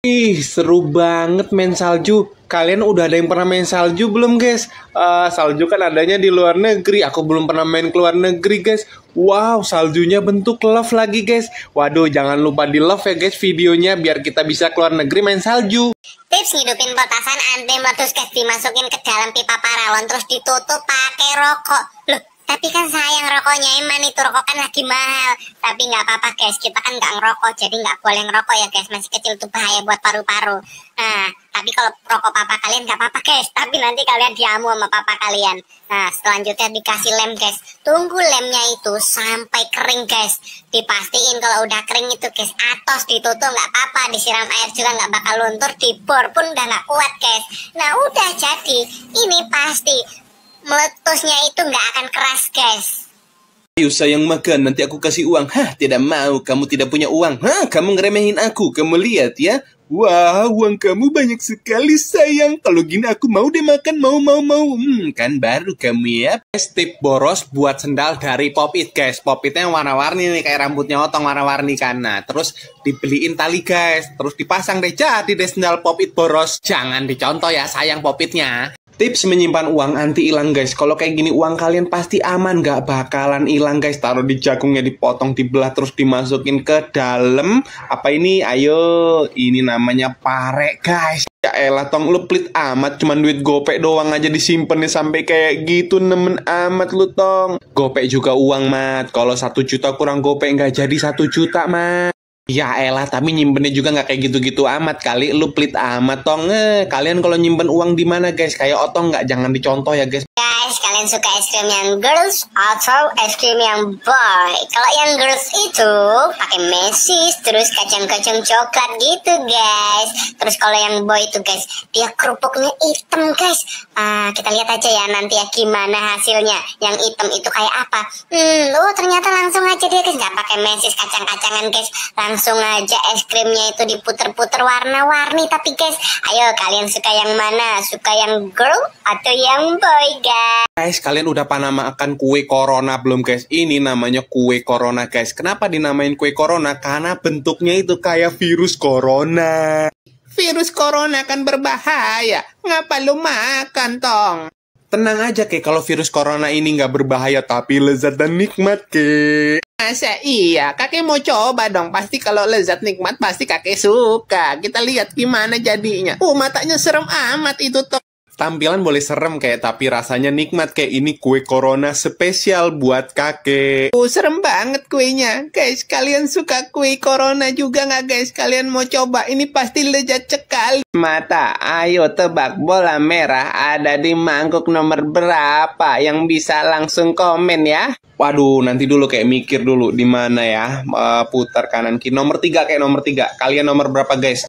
Ih, seru banget main salju. Kalian udah ada yang pernah main salju belum, guys? Uh, salju kan adanya di luar negeri. Aku belum pernah main ke luar negeri, guys. Wow, saljunya bentuk love lagi, guys. Waduh, jangan lupa di love ya, guys, videonya biar kita bisa ke luar negeri main salju. Tips ngidupin petasan anti meletus, guys. Dimasukin ke dalam pipa paralon terus ditutup pakai rokok. Loh, tapi kan sayang rokoknya Iman itu rokok kan lagi mahal tapi nggak apa-apa guys kita kan nggak ngerokok jadi nggak boleh ngerokok ya guys masih kecil tuh bahaya buat paru-paru nah tapi kalau rokok papa kalian nggak apa-apa guys tapi nanti kalian diamu sama papa kalian nah selanjutnya dikasih lem guys tunggu lemnya itu sampai kering guys dipastiin kalau udah kering itu guys atos ditutup nggak apa-apa disiram air juga nggak bakal luntur dibor pun udah nggak kuat guys nah udah jadi ini pasti meletusnya itu nggak akan keras guys. Ayo sayang makan, nanti aku kasih uang. Hah, tidak mau, kamu tidak punya uang. Hah, kamu ngeremehin aku, kamu lihat ya. Wah, uang kamu banyak sekali sayang. Kalau gini aku mau deh makan, mau, mau, mau. Hmm, kan baru kamu ya. Tip boros buat sendal dari Pop It guys. Pop Itnya warna-warni nih, kayak rambutnya otong warna-warni kan. Nah, terus dibeliin tali guys, terus dipasang deh. Jadi deh sendal Pop It boros. Jangan dicontoh ya sayang Pop Itnya. Tips menyimpan uang anti hilang guys. Kalau kayak gini uang kalian pasti aman gak bakalan hilang guys. Taruh di jagungnya dipotong, dibelah terus dimasukin ke dalam. Apa ini? Ayo, ini namanya parek guys. Ya elah tong lu pelit amat cuman duit gopek doang aja disimpan nih sampai kayak gitu nemen amat lu tong. Gopek juga uang mat. Kalau satu juta kurang gopek nggak jadi satu juta mat. Ya elah, tapi nyimpennya juga nggak kayak gitu-gitu amat kali. Lu pelit amat, tong. Eh, kalian kalau nyimpen uang di mana, guys? Kayak otong nggak, jangan dicontoh ya, guys kalian suka es krim yang girls atau es krim yang boy. Kalau yang girls itu pakai mesis terus kacang-kacang coklat gitu guys. Terus kalau yang boy itu guys dia kerupuknya hitam guys. Ah, kita lihat aja ya nanti ya gimana hasilnya. Yang hitam itu kayak apa? Hmm, oh ternyata langsung aja dia guys nggak pakai mesis kacang-kacangan guys. Langsung aja es krimnya itu diputer-puter warna-warni tapi guys. Ayo kalian suka yang mana? Suka yang girl atau yang boy guys? Guys, eh, kalian udah panama akan kue corona belum guys? Ini namanya kue corona guys. Kenapa dinamain kue corona? Karena bentuknya itu kayak virus corona. Virus corona kan berbahaya. Ngapa lu makan, Tong? Tenang aja, Kek. Kalau virus corona ini nggak berbahaya, tapi lezat dan nikmat, Kek. Masa iya? Kakek mau coba dong. Pasti kalau lezat nikmat, pasti kakek suka. Kita lihat gimana jadinya. Uh, matanya serem amat itu, Tong. Tampilan boleh serem kayak tapi rasanya nikmat kayak ini kue corona spesial buat kakek. Oh, serem banget kuenya. Guys, kalian suka kue corona juga nggak guys? Kalian mau coba? Ini pasti lezat sekali. Mata, ayo tebak bola merah ada di mangkuk nomor berapa yang bisa langsung komen ya? Waduh, nanti dulu kayak mikir dulu di mana ya. Eh, putar kanan kiri. Nomor 3 kayak nomor 3. Kalian nomor berapa guys?